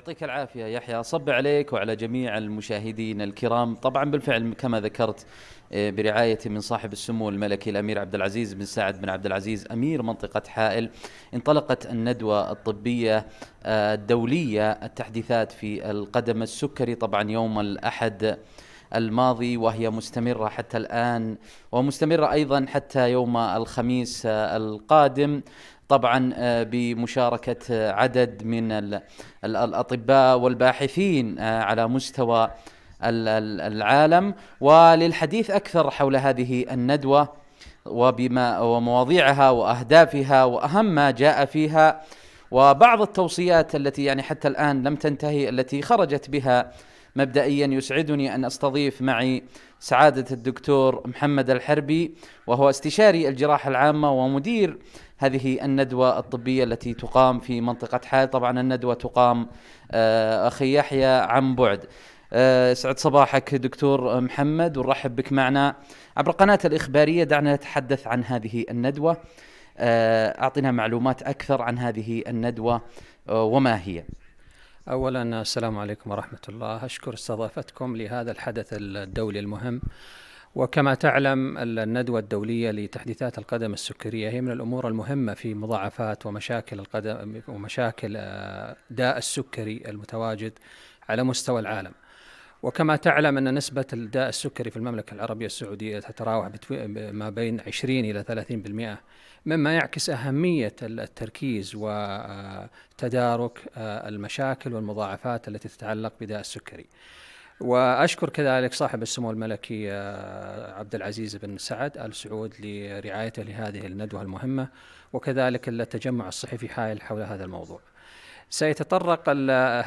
يعطيك العافية يحيى أصب عليك وعلى جميع المشاهدين الكرام طبعا بالفعل كما ذكرت آه، برعاية من صاحب السمو الملكي الأمير عبد العزيز بن سعد بن عبد العزيز أمير منطقة حائل انطلقت الندوة الطبية آه، الدولية التحديثات في القدم السكري طبعا يوم الأحد الماضي وهي مستمرة حتى الآن ومستمرة أيضا حتى يوم الخميس آه، القادم طبعا آه، بمشاركة آه، عدد من الأطباء والباحثين آه، على مستوى العالم وللحديث أكثر حول هذه الندوة وبما ومواضيعها وأهدافها وأهم ما جاء فيها وبعض التوصيات التي يعني حتى الآن لم تنتهي التي خرجت بها مبدئيا يسعدني أن أستضيف معي سعادة الدكتور محمد الحربي وهو استشاري الجراحة العامة ومدير هذه الندوة الطبية التي تقام في منطقة حائل طبعا الندوة تقام آه، أخي يحيى عن بعد آه، سعد صباحك دكتور محمد ونرحب بك معنا عبر قناة الإخبارية دعنا نتحدث عن هذه الندوة آه، أعطنا معلومات أكثر عن هذه الندوة وما هي أولا السلام عليكم ورحمة الله أشكر استضافتكم لهذا الحدث الدولي المهم وكما تعلم الندوة الدولية لتحديثات القدم السكرية هي من الأمور المهمة في مضاعفات ومشاكل القدم ومشاكل آه، داء السكري المتواجد على مستوى العالم. وكما تعلم أن نسبة الداء السكري في المملكة العربية السعودية تتراوح ما بين 20 إلى 30% مما يعكس أهمية التركيز وتدارك آه، آه، المشاكل والمضاعفات التي تتعلق بداء السكري. واشكر كذلك صاحب السمو الملكي آه، عبد العزيز بن سعد ال سعود لرعايته لهذه الندوه المهمه وكذلك التجمع الصحفي حائل حول هذا الموضوع. سيتطرق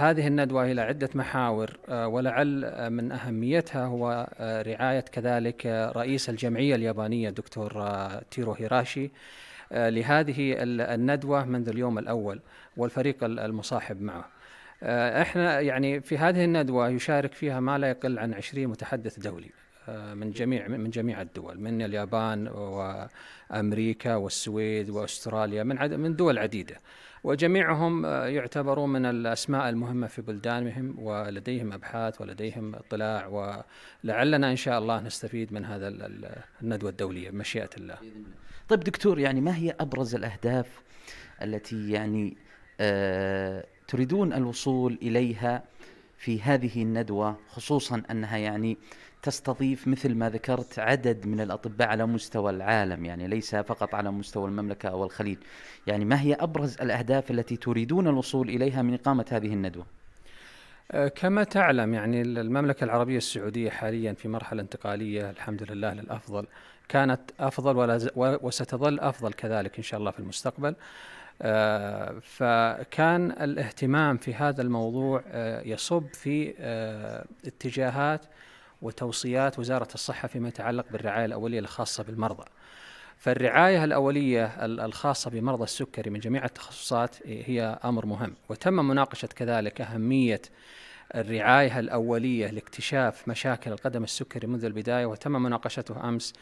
هذه الندوه الى عده محاور آه، ولعل من اهميتها هو آه، رعايه كذلك رئيس الجمعيه اليابانيه دكتور تيرو هيراشي لهذه الندوه منذ اليوم الاول والفريق المصاحب معه. آه، احنا يعني في هذه الندوه يشارك فيها ما لا يقل عن 20 متحدث دولي آه، من جميع من جميع الدول من اليابان وامريكا والسويد واستراليا من عد من دول عديده وجميعهم آه، يعتبرون من الاسماء المهمه في بلدانهم ولديهم ابحاث ولديهم اطلاع ولعلنا ان شاء الله نستفيد من هذا الندوه الدوليه بمشيئه الله. طيب دكتور يعني ما هي ابرز الاهداف التي يعني آه تريدون الوصول اليها في هذه الندوه خصوصا انها يعني تستضيف مثل ما ذكرت عدد من الاطباء على مستوى العالم يعني ليس فقط على مستوى المملكه او الخليج يعني ما هي ابرز الاهداف التي تريدون الوصول اليها من اقامه هذه الندوه أه، كما تعلم يعني المملكة العربية السعودية حاليا في مرحلة انتقالية الحمد لله للأفضل كانت أفضل وستظل أفضل كذلك إن شاء الله في المستقبل فكان الاهتمام في هذا الموضوع آه، يصب في آه، اتجاهات وتوصيات وزارة الصحة فيما يتعلق بالرعاية الأولية الخاصة بالمرضى فالرعاية الأولية الخاصة بمرضى السكري من جميع التخصصات آه، هي أمر مهم وتم مناقشة كذلك أهمية الرعاية الأولية لاكتشاف مشاكل القدم السكري منذ البداية وتم مناقشته أمس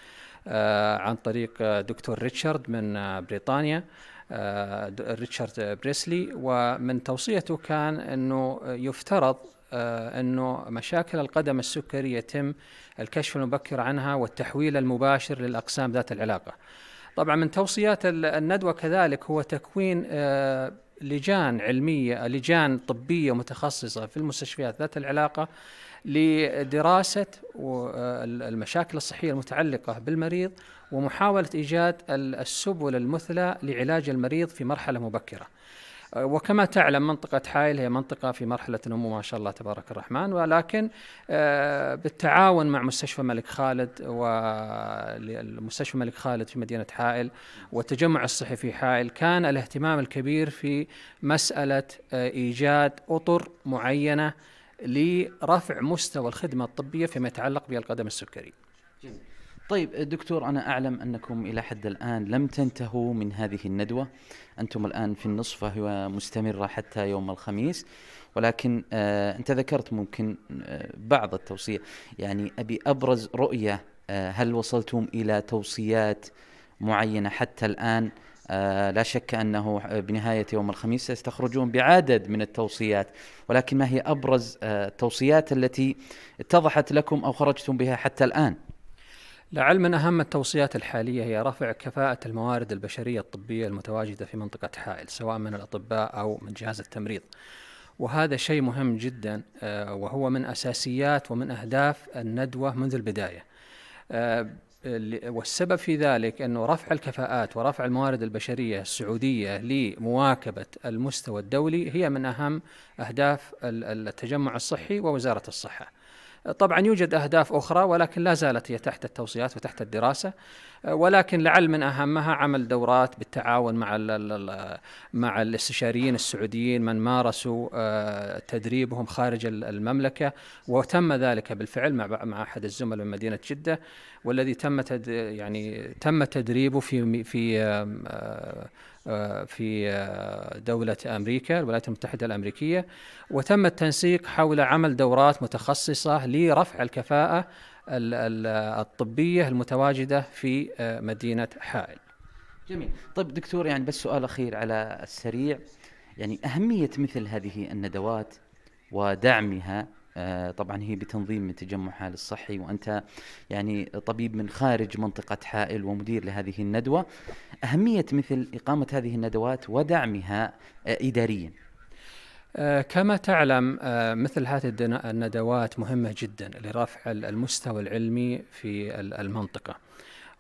عن طريق دكتور ريتشارد من بريطانيا آه، ريتشارد بريسلي ومن توصيته كان أنه يفترض آه، أنه مشاكل القدم السكري يتم الكشف المبكر عنها والتحويل المباشر للأقسام ذات العلاقة طبعا من توصيات الندوة كذلك هو تكوين آه، لجان علميه لجان طبيه متخصصه في المستشفيات ذات العلاقه لدراسه المشاكل الصحيه المتعلقه بالمريض ومحاوله ايجاد السبل المثلى لعلاج المريض في مرحله مبكره. وكما تعلم منطقة حائل هي منطقة في مرحلة نمو ما شاء الله تبارك الرحمن ولكن آه، بالتعاون مع مستشفى الملك خالد ومستشفى الملك خالد في مدينة حائل والتجمع الصحي في حائل كان الاهتمام الكبير في مسألة آه، إيجاد أطر معينة لرفع مستوى الخدمة الطبية فيما يتعلق بالقدم السكري. جميل. طيب دكتور أنا أعلم أنكم إلى حد الآن لم تنتهوا من هذه الندوة أنتم الآن في النصف وهي مستمرة حتى يوم الخميس ولكن آه أنت ذكرت ممكن آه بعض التوصية يعني أبي أبرز رؤية آه هل وصلتم إلى توصيات معينة حتى الآن آه لا شك أنه آه، بنهاية يوم الخميس سيستخرجون بعدد من التوصيات ولكن ما هي أبرز آه التوصيات التي اتضحت لكم أو خرجتم بها حتى الآن لعل من أهم التوصيات الحالية هي رفع كفاءة الموارد البشرية الطبية المتواجدة في منطقة حائل سواء من الأطباء أو من جهاز التمريض وهذا شيء مهم جدا آه، وهو من أساسيات ومن أهداف الندوة منذ البداية آه، والسبب في ذلك أنه رفع الكفاءات ورفع الموارد البشرية السعودية لمواكبة المستوى الدولي هي من أهم أهداف التجمع الصحي ووزارة الصحة طبعا يوجد أهداف أخرى ولكن لا زالت هي تحت التوصيات وتحت الدراسة ولكن لعل من اهمها عمل دورات بالتعاون مع مع الاستشاريين السعوديين من مارسوا آه، تدريبهم خارج المملكه وتم ذلك بالفعل مع مع احد الزملاء من مدينه جده والذي تم يعني تم تدريبه في في آه، آه، في دولة أمريكا الولايات المتحدة الأمريكية وتم التنسيق حول عمل دورات متخصصة لرفع الكفاءة الطبية المتواجدة في آه، مدينة حائل جميل طيب دكتور يعني بس سؤال أخير على السريع يعني أهمية مثل هذه الندوات ودعمها آه، طبعا هي بتنظيم من تجمع حال الصحي وانت يعني طبيب من خارج منطقه حائل ومدير لهذه الندوه اهميه مثل اقامه هذه الندوات ودعمها آه، اداريا آه، كما تعلم آه، مثل هذه الندوات مهمة جدا لرفع المستوى العلمي في المنطقة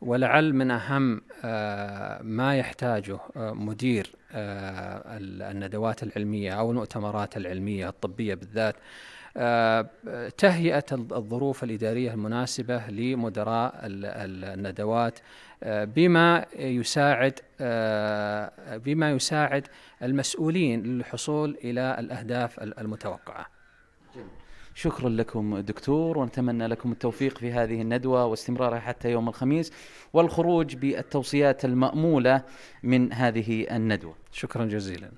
ولعل من أهم آه، ما يحتاجه آه، مدير آه، الندوات العلمية أو المؤتمرات العلمية الطبية بالذات تهيئة الظروف الإدارية المناسبة لمدراء الندوات بما يساعد بما يساعد المسؤولين للحصول إلى الأهداف المتوقعة. جميل. شكرا لكم دكتور ونتمنى لكم التوفيق في هذه الندوة واستمرارها حتى يوم الخميس والخروج بالتوصيات المأمولة من هذه الندوة شكرا جزيلا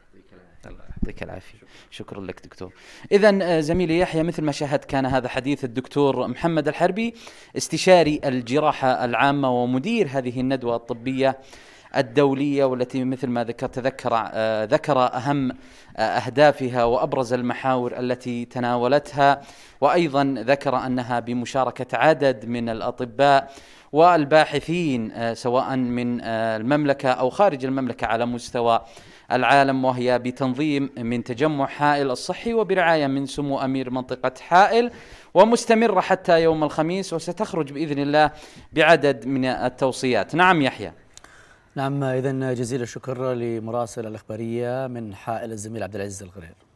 يعطيك العافية شكرا لك دكتور إذا آه، زميلي يحيى مثل ما شاهدت كان هذا حديث الدكتور محمد الحربي استشاري الجراحة العامة ومدير هذه الندوة الطبية الدولية والتي مثل ما ذكرت تذكر آه، ذكر أهم آه، أهدافها وأبرز المحاور التي تناولتها وأيضا ذكر أنها بمشاركة عدد من الأطباء والباحثين آه، سواء من المملكة أو خارج المملكة على مستوى العالم وهي بتنظيم من تجمع حائل الصحي وبرعاية من سمو أمير منطقة حائل ومستمرة حتى يوم الخميس وستخرج بإذن الله بعدد من التوصيات نعم يحيى نعم إذا جزيل الشكر لمراسل الإخبارية من حائل الزميل عبد العزيز الغرير